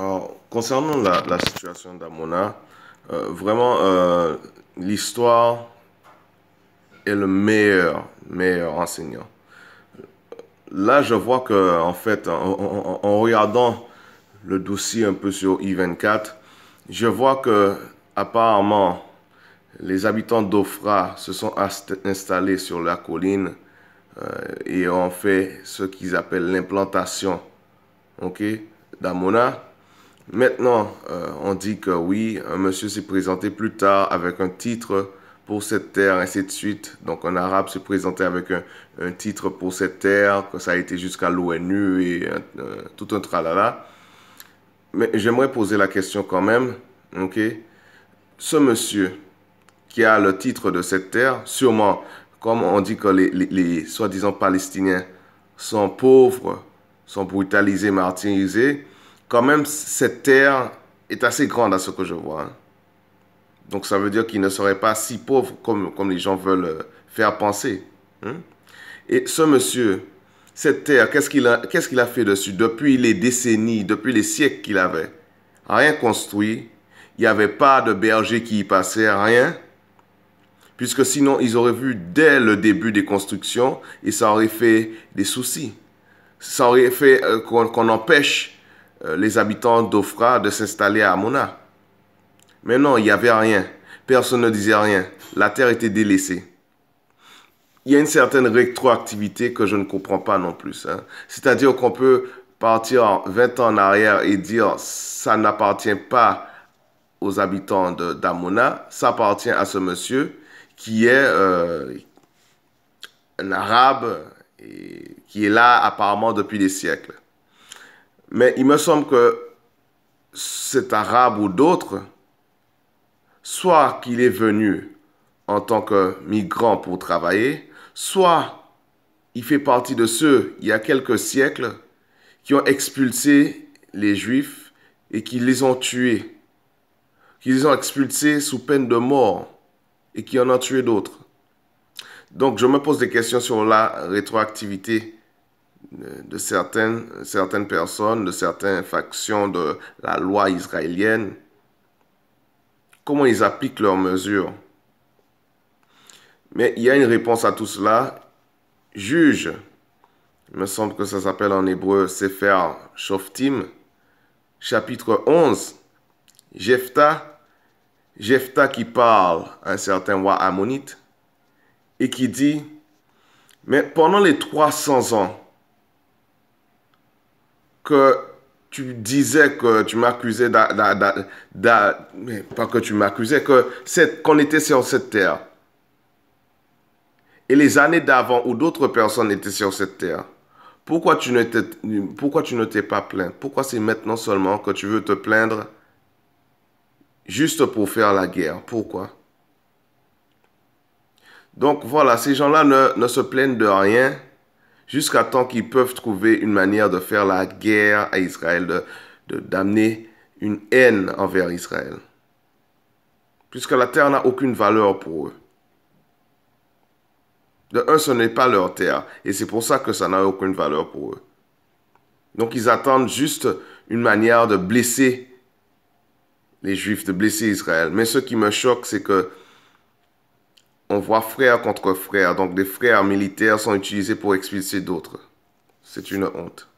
Alors, concernant la, situation d'Amona, euh, vraiment, euh, l'histoire est le meilleur, meilleur enseignant. Là, je vois que, en fait, en, regardant le dossier un peu sur I-24, je vois que, apparemment, les habitants d'Ofra se sont installés sur la colline euh, et ont fait ce qu'ils appellent l'implantation, ok, d'Amona Maintenant, euh, on dit que oui, un monsieur s'est présenté plus tard avec un titre pour cette terre, ainsi de suite. Donc un arabe s'est présenté avec un, titre pour cette terre, que ça a été jusqu'à l'ONU et euh, tout un tralala. Mais j'aimerais poser la question quand même, ok Ce monsieur qui a le titre de cette terre, sûrement, comme on dit que les soi-disant Palestiniens sont pauvres, sont brutalisés, martyrisés, quand même, cette terre est assez grande à ce que je vois. Hein. Donc ça veut dire qu'il ne serait pas si pauvre comme, comme les gens veulent euh, faire penser. Hein. Et ce monsieur, cette terre, qu'est-ce qu'il a, qu'est-ce a fait dessus depuis les décennies, depuis les siècles qu'il avait Rien construit. Il n'y avait pas de berger qui y passait, rien. Puisque sinon, ils auraient vu dès le début des constructions et ça aurait fait des soucis. Ça aurait fait euh, qu'on, qu'on empêche euh, les habitants d'Ofra de s'installer à Amona. Mais non, il n'y avait rien. Personne ne disait rien. La terre était délaissée. Il y a une certaine rétroactivité que je ne comprends pas non plus. Hein. C'est-à-dire qu'on peut partir 20 ans en arrière et dire ça n'appartient pas aux habitants d'Amona, ça appartient à ce monsieur qui est euh, un arabe et qui est là apparemment depuis des siècles. Mais il me semble que cet arabe ou d'autres, soit qu'il est venu en tant que migrant pour travailler, soit il fait partie de ceux, il y a quelques siècles, qui ont expulsé les Juifs et qui les ont tués, qui les ont expulsés sous peine de mort et qui en ont tué d'autres. Donc je me pose des questions sur la rétroactivité de certaines, certaines personnes, de certaines factions de la loi israélienne, comment ils appliquent leurs mesures. Mais il y a une réponse à tout cela. Juge, il me semble que ça s'appelle en hébreu Sefer Shoftim, chapitre 11, Jephthah Jephthah qui parle à un certain roi ammonite et qui dit, mais pendant les 300 ans, que tu disais que tu m'accusais mais pas que tu m'accusais, que cette, qu'on était sur cette terre. Et les années d'avant où d'autres personnes étaient sur cette terre. Pourquoi tu ne t'es, pourquoi tu ne t'es pas plaint Pourquoi c'est maintenant seulement que tu veux te plaindre juste pour faire la guerre Pourquoi Donc voilà, ces gens-là ne, ne se plaignent de rien jusqu'à temps qu'ils peuvent trouver une manière de faire la guerre à Israël, d'amener de, une haine envers Israël. Puisque la terre n'a aucune valeur pour eux. De un, ce n'est pas leur terre, et c'est pour ça que ça n'a aucune valeur pour eux. Donc ils attendent juste une manière de blesser les Juifs, de blesser Israël. Mais ce qui me choque, c'est que on voit frère contre frère. Donc des frères militaires sont utilisés pour expulser d'autres. C'est une honte.